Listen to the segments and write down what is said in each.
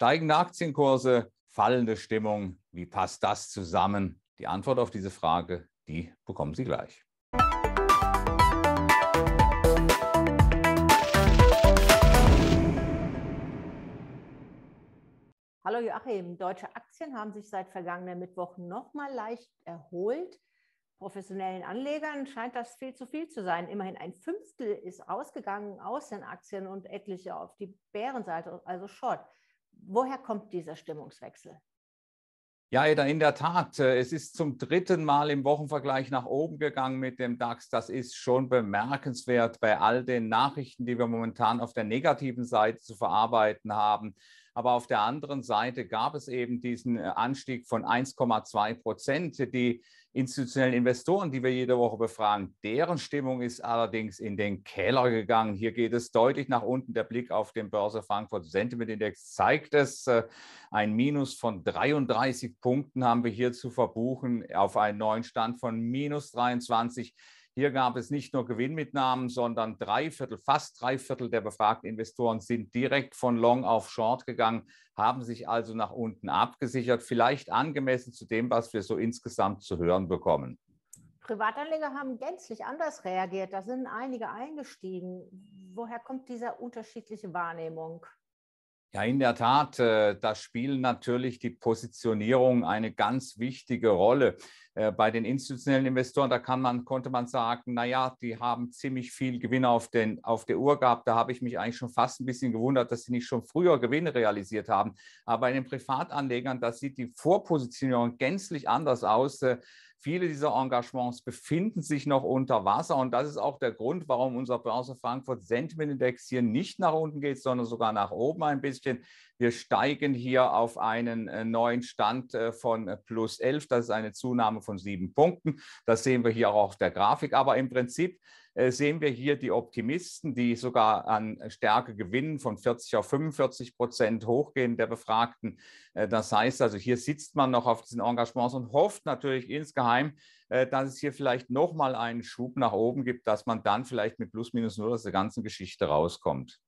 Steigende Aktienkurse, fallende Stimmung, wie passt das zusammen? Die Antwort auf diese Frage, die bekommen Sie gleich. Hallo Joachim, deutsche Aktien haben sich seit vergangenen Mittwoch nochmal leicht erholt. Professionellen Anlegern scheint das viel zu viel zu sein. Immerhin ein Fünftel ist ausgegangen aus den Aktien und etliche auf die Bärenseite, also Short. Woher kommt dieser Stimmungswechsel? Ja, in der Tat. Äh, es ist zum dritten Mal im Wochenvergleich nach oben gegangen mit dem DAX. Das ist schon bemerkenswert bei all den Nachrichten, die wir momentan auf der negativen Seite zu verarbeiten haben. Aber auf der anderen Seite gab es eben diesen äh, Anstieg von 1,2 Prozent. Die institutionellen Investoren, die wir jede Woche befragen, deren Stimmung ist allerdings in den Keller gegangen. Hier geht es deutlich nach unten. Der Blick auf den Börse Frankfurt Sentiment Index zeigt es. Äh, ein Minus von 33 Punkten haben wir hier zu verbuchen auf einen neuen Stand von minus 23. Hier gab es nicht nur Gewinnmitnahmen, sondern drei Viertel, fast drei Viertel der befragten Investoren sind direkt von Long auf Short gegangen, haben sich also nach unten abgesichert, vielleicht angemessen zu dem, was wir so insgesamt zu hören bekommen. Privatanleger haben gänzlich anders reagiert. Da sind einige eingestiegen. Woher kommt diese unterschiedliche Wahrnehmung? Ja, in der Tat, äh, da spielen natürlich die Positionierung eine ganz wichtige Rolle. Äh, bei den institutionellen Investoren, da kann man, konnte man sagen, naja, die haben ziemlich viel Gewinne auf, den, auf der Uhr gehabt. Da habe ich mich eigentlich schon fast ein bisschen gewundert, dass sie nicht schon früher Gewinne realisiert haben. Aber bei den Privatanlegern, da sieht die Vorpositionierung gänzlich anders aus. Äh, viele dieser Engagements befinden sich noch unter Wasser und das ist auch der Grund, warum unser Börse Frankfurt Sentiment Index hier nicht nach unten geht, sondern sogar nach oben ein bisschen. Wir steigen hier auf einen äh, neuen Stand äh, von äh, plus 11. Das ist eine Zunahme von sieben Punkten. Das sehen wir hier auch auf der Grafik. Aber im Prinzip sehen wir hier die Optimisten, die sogar an Stärke gewinnen, von 40 auf 45 Prozent hochgehen der Befragten. Das heißt also, hier sitzt man noch auf diesen Engagements und hofft natürlich insgeheim, dass es hier vielleicht nochmal einen Schub nach oben gibt, dass man dann vielleicht mit plus minus null aus der ganzen Geschichte rauskommt.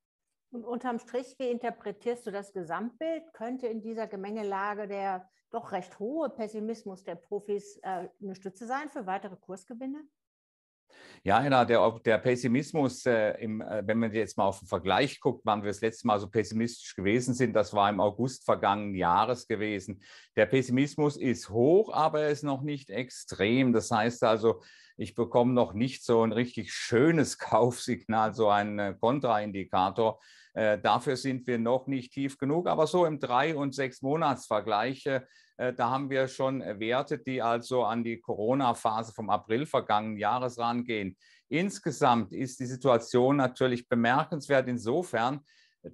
Und unterm Strich, wie interpretierst du das Gesamtbild? Könnte in dieser Gemengelage der doch recht hohe Pessimismus der Profis äh, eine Stütze sein für weitere Kursgewinne? Ja, Anna, der, der Pessimismus, äh, im, äh, wenn man jetzt mal auf den Vergleich guckt, wann wir das letzte Mal so pessimistisch gewesen sind, das war im August vergangenen Jahres gewesen. Der Pessimismus ist hoch, aber er ist noch nicht extrem. Das heißt also, ich bekomme noch nicht so ein richtig schönes Kaufsignal, so ein äh, Kontraindikator. Äh, dafür sind wir noch nicht tief genug, aber so im drei- und sechs Monatsvergleich, äh, äh, da haben wir schon Werte, die also an die Corona-Phase vom April vergangenen Jahres rangehen. Insgesamt ist die Situation natürlich bemerkenswert insofern,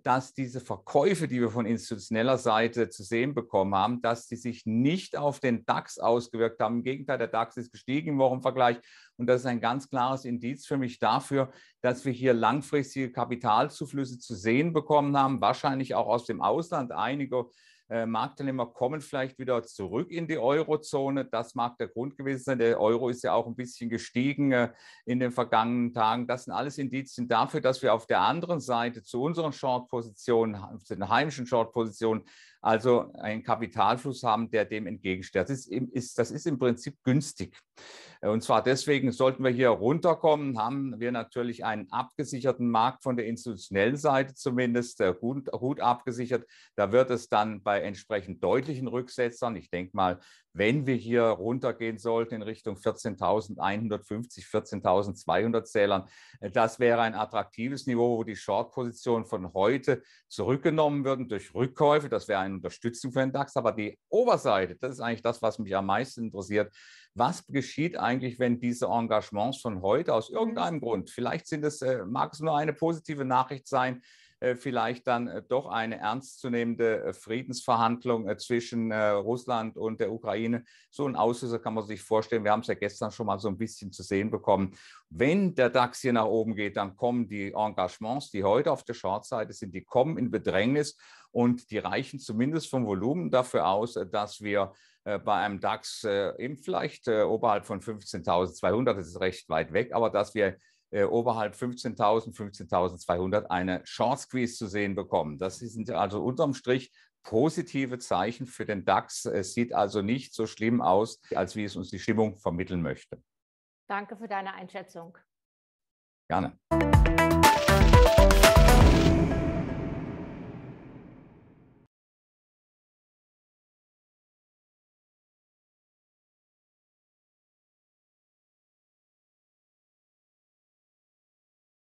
dass diese Verkäufe, die wir von institutioneller Seite zu sehen bekommen haben, dass die sich nicht auf den DAX ausgewirkt haben. Im Gegenteil, der DAX ist gestiegen im Wochenvergleich. Und das ist ein ganz klares Indiz für mich dafür, dass wir hier langfristige Kapitalzuflüsse zu sehen bekommen haben, wahrscheinlich auch aus dem Ausland. Einige äh, Marktteilnehmer kommen vielleicht wieder zurück in die Eurozone. Das mag der Grund gewesen sein. Der Euro ist ja auch ein bisschen gestiegen äh, in den vergangenen Tagen. Das sind alles Indizien dafür, dass wir auf der anderen Seite zu unseren Short-Positionen, zu den heimischen Short-Positionen, also einen Kapitalfluss haben, der dem entgegensteht. Das ist, das ist im Prinzip günstig. Äh, und zwar deswegen sollten wir hier runterkommen, haben wir natürlich einen abgesicherten Markt von der institutionellen Seite zumindest, äh, gut, gut abgesichert. Da wird es dann bei bei entsprechend deutlichen Rücksetzern. Ich denke mal, wenn wir hier runtergehen sollten in Richtung 14.150, 14.200 Zählern, das wäre ein attraktives Niveau, wo die Short-Positionen von heute zurückgenommen würden durch Rückkäufe. Das wäre eine Unterstützung für den DAX. Aber die Oberseite, das ist eigentlich das, was mich am meisten interessiert. Was geschieht eigentlich, wenn diese Engagements von heute aus irgendeinem Grund, vielleicht sind es, äh, mag es nur eine positive Nachricht sein, äh, vielleicht dann äh, doch eine ernstzunehmende äh, Friedensverhandlung zwischen Russland und der Ukraine. So ein Auslöser kann man sich vorstellen. Wir haben es ja gestern schon mal so ein bisschen zu sehen bekommen. Wenn der DAX hier nach oben geht, dann kommen die Engagements, die heute auf der Shortseite sind, die kommen in Bedrängnis und die reichen zumindest vom Volumen dafür aus, dass wir bei einem DAX eben vielleicht oberhalb von 15.200, das ist recht weit weg, aber dass wir äh, oberhalb 15.000, 15.200 eine Short Squeeze zu sehen bekommen. Das sind also unterm Strich positive Zeichen für den DAX. Es sieht also nicht so schlimm aus, als wie es uns die Stimmung vermitteln möchte. Danke für deine Einschätzung. Gerne.